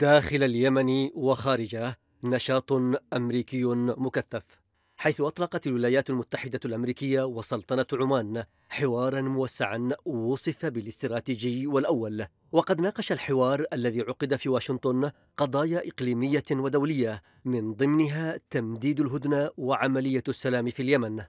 داخل اليمن وخارجه نشاط أمريكي مكثف حيث أطلقت الولايات المتحدة الأمريكية وسلطنة عمان حوارا موسعا وصف بالاستراتيجي والأول وقد ناقش الحوار الذي عقد في واشنطن قضايا إقليمية ودولية من ضمنها تمديد الهدنة وعملية السلام في اليمن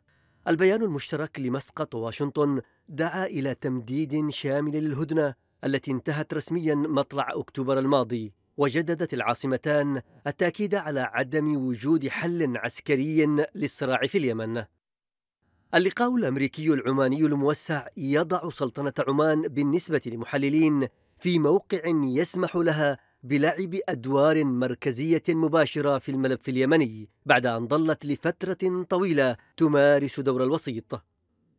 البيان المشترك لمسقط واشنطن دعا إلى تمديد شامل للهدنة التي انتهت رسميا مطلع أكتوبر الماضي وجددت العاصمتان التأكيد على عدم وجود حل عسكري للصراع في اليمن اللقاء الأمريكي العماني الموسع يضع سلطنة عمان بالنسبة لمحللين في موقع يسمح لها بلعب أدوار مركزية مباشرة في الملف اليمني بعد أن ظلت لفترة طويلة تمارس دور الوسيط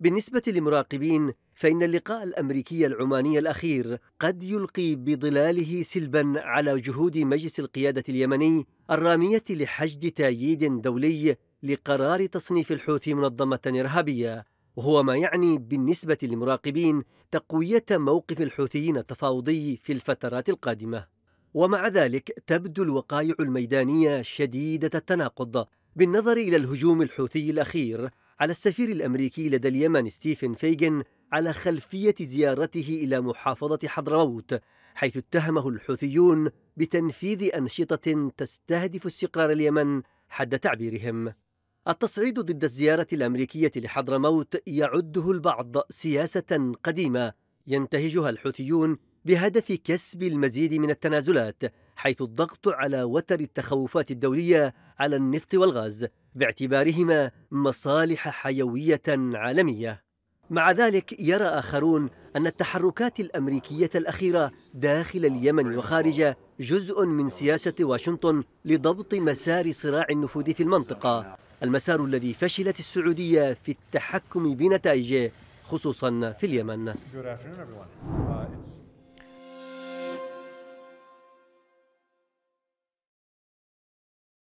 بالنسبة للمراقبين فإن اللقاء الأمريكي العماني الأخير قد يلقي بظلاله سلبا على جهود مجلس القيادة اليمني الرامية لحشد تأييد دولي لقرار تصنيف الحوثي منظمة إرهابية وهو ما يعني بالنسبة للمراقبين تقوية موقف الحوثيين التفاوضي في الفترات القادمة ومع ذلك تبدو الوقائع الميدانية شديدة التناقض بالنظر إلى الهجوم الحوثي الأخير على السفير الأمريكي لدى اليمن ستيفن فيجن على خلفية زيارته إلى محافظة حضرموت حيث اتهمه الحوثيون بتنفيذ أنشطة تستهدف استقرار اليمن حد تعبيرهم التصعيد ضد الزيارة الأمريكية لحضرموت يعده البعض سياسة قديمة ينتهجها الحوثيون بهدف كسب المزيد من التنازلات حيث الضغط على وتر التخوفات الدولية على النفط والغاز باعتبارهما مصالح حيوية عالمية مع ذلك يرى آخرون أن التحركات الأمريكية الأخيرة داخل اليمن وخارجه جزء من سياسة واشنطن لضبط مسار صراع النفوذ في المنطقة المسار الذي فشلت السعودية في التحكم بنتائجه خصوصا في اليمن